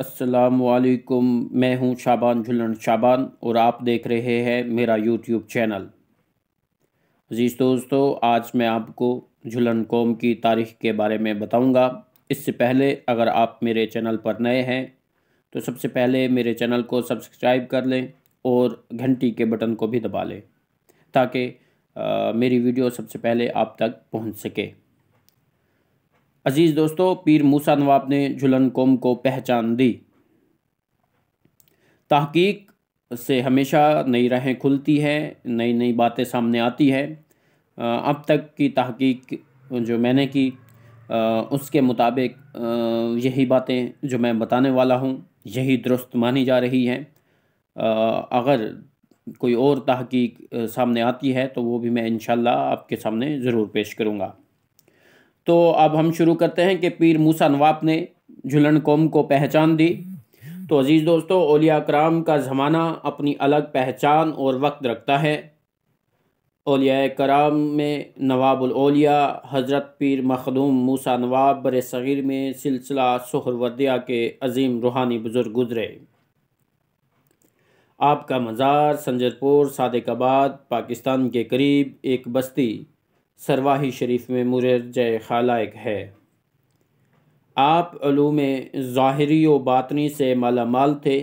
असलकुम मैं हूं शाबान झुलन शाबान और आप देख रहे हैं मेरा यूट्यूब चैनल अज़ीज़ दोस्तों आज मैं आपको झुलन कौम की तारीख के बारे में बताऊंगा इससे पहले अगर आप मेरे चैनल पर नए हैं तो सबसे पहले मेरे चैनल को सब्सक्राइब कर लें और घंटी के बटन को भी दबा लें ताकि मेरी वीडियो सबसे पहले आप तक पहुंच सके अजीज़ दोस्तों पीर मूसा नवाब ने झुलन कौम को पहचान दी तहकीक से हमेशा नई राहें खुलती हैं नई नई बातें सामने आती है अब तक की तहकीक जो मैंने की उसके मुताबिक यही बातें जो मैं बताने वाला हूँ यही दुरुस्त मानी जा रही हैं अगर कोई और तहकीक सामने आती है तो वो भी मैं इन आपके सामने ज़रूर पेश करूँगा तो अब हम शुरू करते हैं कि पीर मूसा नवाब ने झुलन कौम को पहचान दी तो अज़ीज़ दोस्तों ओलिया कराम का ज़माना अपनी अलग पहचान और वक्त रखता है ओलिया कराम में नवाबुलओलिया हज़रत पीर मखदूम मूसा नवाब बर सग़ीर में सिलसिला सहरवदिया के अजीम रूहानी बुज़ुर्ग गुजरे आपका मज़ार संजरपुर सादकाबाद पाकिस्तान के करीब एक बस्ती सरवाही शरीफ में जय खालक है आप ूम ज़ाहरी व बातनी से मालामाल थे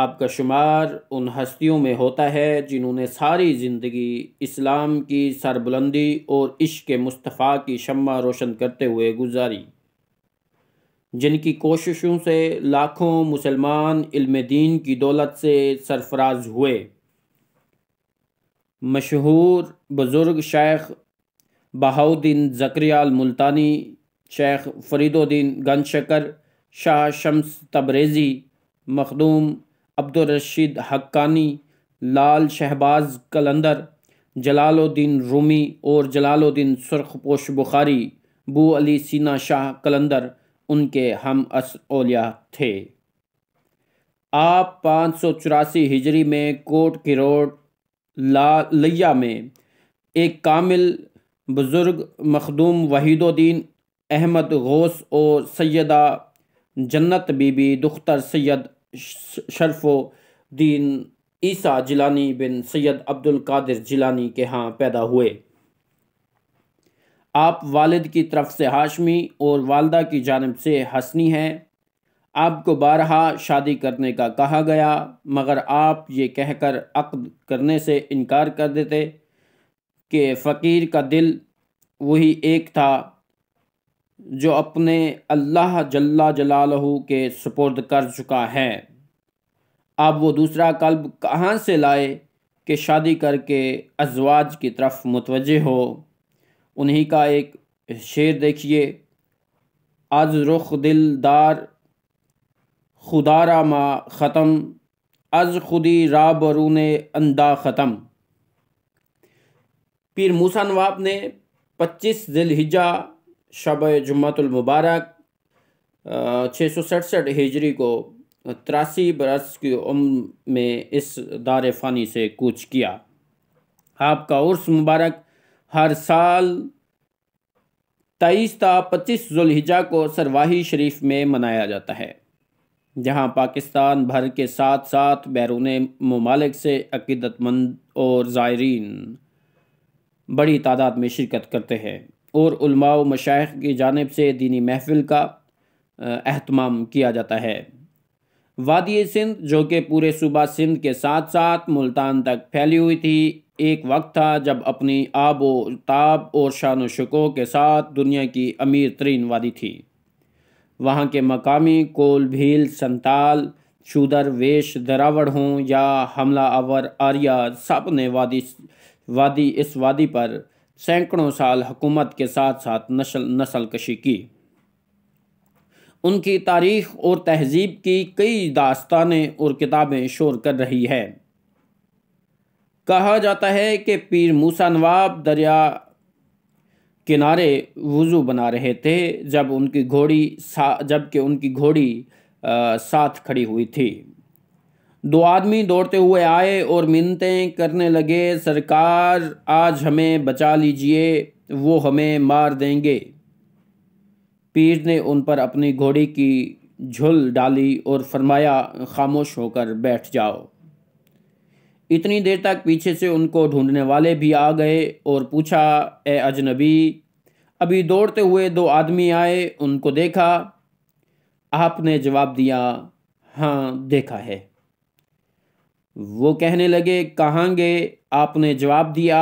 आपका शुमार उन हस्तियों में होता है जिन्होंने सारी ज़िंदगी इस्लाम की सरबुलंदी और इश्क मुस्तफ़ा की शम्मा रोशन करते हुए गुजारी जिनकी कोशिशों से लाखों मुसलमान इल्म दीन की दौलत से सरफराज हुए मशहूर बुज़ुर्ग शेख बहाउद्दीन जक्रियाल मुल्तानी शेख फरीदुद्दीन गनशकर शाह शम्स तबरेज़ी मखदूम अब्दुलरशीद हक्कानी लाल शहबाज कलंदर जलालुद्दीन रूमी और जलालुद्दीन सुरखपोश बुखारी बू अली सीना शाह कलंदर उनके हम असलिया थे आप पाँच सौ चौरासी हिजरी में कोट की रोड लालिया में एक कामिल बुज़ुर्ग मखदूम वहीदुद्दीन अहमद गौस और सैदा जन्नत बीबी दुख्तर सैयद शरफुद्दीन ईसा जिलानी बिन सैयद अब्दुल कादिर जिलानी के यहाँ पैदा हुए आप वालिद की तरफ से हाशमी और वालदा की जानब से हसनी हैं आपको बारहा शादी करने का कहा गया मगर आप ये कहकर अक्द करने से इनकार कर देते कि फ़कीर का दिल वही एक था जो अपने अल्लाह जल्ला जलालहू के सुपुर्द कर चुका है आप वो दूसरा कल्ब कहाँ से लाए कि शादी करके अजवाज की तरफ मुतवजह हो उन्हीं का एक शेर देखिए आज रुख दिलदार खुदारा मा ख़त्म अज खुदी रा बरून अंदा ख़त्म पीर मूसा नवाब ने पच्चीस दिलहिजा शब जुम्मतुलमबारक छः सौ सड़सठ हिजरी को तिरासी बरस की उम्र में इस दार फ़ानी से कूच किया आपका उर्स मुबारक हर साल तेईस ता पच्चीस जुलहिजा को सरवाही शरीफ में मनाया जाता है जहां पाकिस्तान भर के साथ साथ बैरून ममालिक से अकीदतमंद और ज़ायरीन बड़ी तादाद में शिरकत करते हैं और व मशाइ की जानब से दीनी महफिल का अहतमाम किया जाता है वादी सिंध जो कि पूरे सूबा सिंध के साथ साथ मुल्तान तक फैली हुई थी एक वक्त था जब अपनी आबोताब ताब और शान शिको के साथ दुनिया की अमीर तरीन वादी थी वहाँ के मकामी कोल भील संताल शूदर वेश दरावड़ हों या हमला अवर आर्या सब ने वादी वादी इस वादी पर सैकड़ों साल हुकूमत के साथ साथ नस्ल नस्ल कशी की उनकी तारीख और तहजीब की कई दास्तानें और किताबें शोर कर रही है कहा जाता है कि पीर मूसा नवाब दरिया किनारे वज़ू बना रहे थे जब उनकी घोड़ी सा जबकि उनकी घोड़ी आ, साथ खड़ी हुई थी दो आदमी दौड़ते हुए आए और मिनतें करने लगे सरकार आज हमें बचा लीजिए वो हमें मार देंगे पीर ने उन पर अपनी घोड़ी की झुल डाली और फरमाया खामोश होकर बैठ जाओ इतनी देर तक पीछे से उनको ढूंढने वाले भी आ गए और पूछा ए अजनबी अभी दौड़ते हुए दो आदमी आए उनको देखा आपने जवाब दिया हाँ देखा है वो कहने लगे कहाँ गए आपने जवाब दिया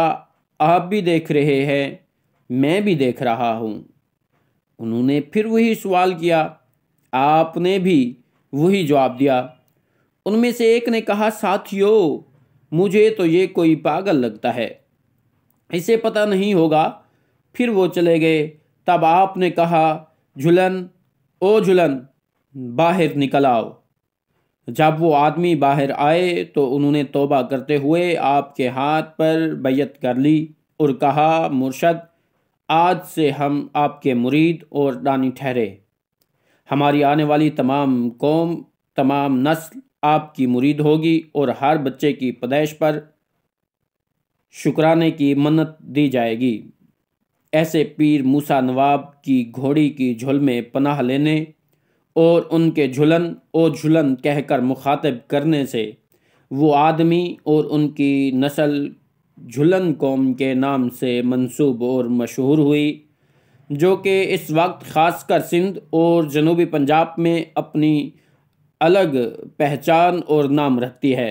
आप भी देख रहे हैं मैं भी देख रहा हूँ उन्होंने फिर वही सवाल किया आपने भी वही जवाब दिया उनमें से एक ने कहा साथियों मुझे तो ये कोई पागल लगता है इसे पता नहीं होगा फिर वो चले गए तब आपने कहा झुलन ओ झुलन बाहर निकल आओ जब वो आदमी बाहर आए तो उन्होंने तोबा करते हुए आपके हाथ पर बैत कर ली और कहा मुर्शद आज से हम आपके मुरीद और दानी ठहरे हमारी आने वाली तमाम कौम तमाम नस्ल आपकी मुरीद होगी और हर बच्चे की पैदाइश पर शुक्राने की मन्नत दी जाएगी ऐसे पीर मूसा नवाब की घोड़ी की झुल में पनाह लेने और उनके झुलन ओ झुलन कहकर मुखातब करने से वो आदमी और उनकी नस्ल झुलन कौम के नाम से मंसूब और मशहूर हुई जो कि इस वक्त ख़ासकर सिंध और जनूबी पंजाब में अपनी अलग पहचान और नाम रखती है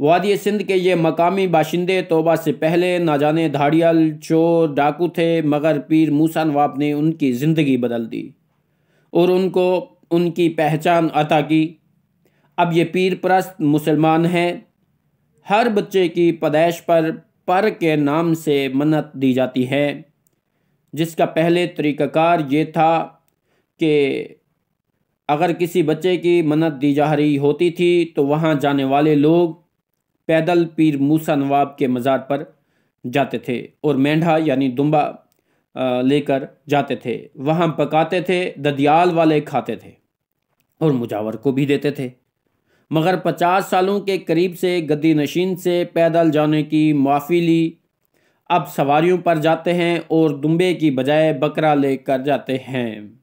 वादी सिंध के ये मकामी बाशिंदे तोबा से पहले ना जाने धाड़ियल चोर डाकू थे मगर पीर मूसा नवाब ने उनकी ज़िंदगी बदल दी और उनको उनकी पहचान अता की अब ये पीर परस्त मुसलमान हैं हर बच्चे की पदाइश पर पर के नाम से मन्नत दी जाती है जिसका पहले तरीक़ाकार ये था कि अगर किसी बच्चे की मन्नत दी जा रही होती थी तो वहाँ जाने वाले लोग पैदल पीर मूसा नवाब के मज़ार पर जाते थे और मेंढा यानी दुम्बा लेकर जाते थे वहाँ पकाते थे ददियाल वाले खाते थे और मुजावर को भी देते थे मगर पचास सालों के करीब से गद्दी नशीन से पैदल जाने की माफ़ी ली अब सवारियों पर जाते हैं और दुम्बे की बजाय बकरा लेकर जाते हैं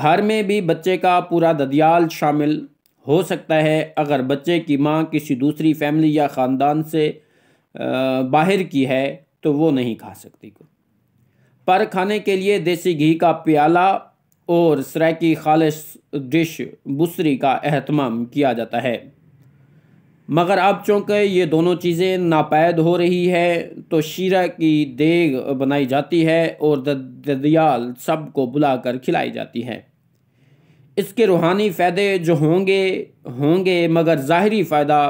घर में भी बच्चे का पूरा ददियाल शामिल हो सकता है अगर बच्चे की माँ किसी दूसरी फैमिली या ख़ानदान से बाहर की है तो वो नहीं खा सकती पर खाने के लिए देसी घी का प्याला और सराकी खालिश डिश बुसरी का अहतमाम किया जाता है मगर अब चूँकि ये दोनों चीज़ें नापैद हो रही है तो शीरा की देग बनाई जाती है और ददयाल सब को बुला कर खिलाई जाती है इसके रूहानी फ़ायदे जो होंगे होंगे मगर ज़ाहरी फ़ायदा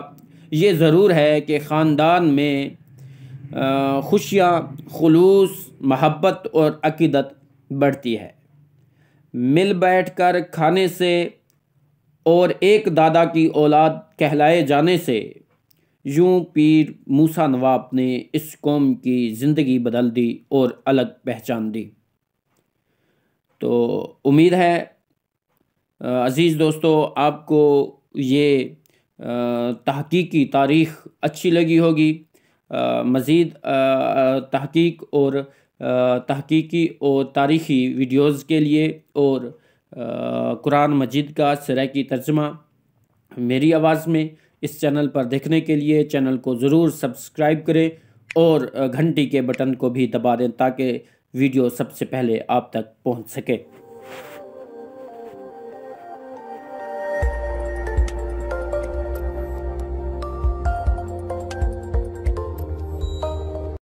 ये ज़रूर है कि ख़ानदान में खुशियाँ खलूस महब्बत और अकीदत बढ़ती है मिल बैठ कर खाने से और एक दादा की औलाद कहलाए जाने से यूं पीर मूसा नवाब ने इस कौम की ज़िंदगी बदल दी और अलग पहचान दी तो उम्मीद है अज़ीज़ दोस्तों आपको ये तहकीकी तारीख़ अच्छी लगी होगी मज़ीद तहकीक और तहकीकी और तारीख़ी वीडियोज़ के लिए और कुरान मजीद का सरा की तर्जमा मेरी आवाज़ में इस चैनल पर देखने के लिए चैनल को ज़रूर सब्सक्राइब करें और घंटी के बटन को भी दबा दें ताकि वीडियो सबसे पहले आप तक पहुंच सके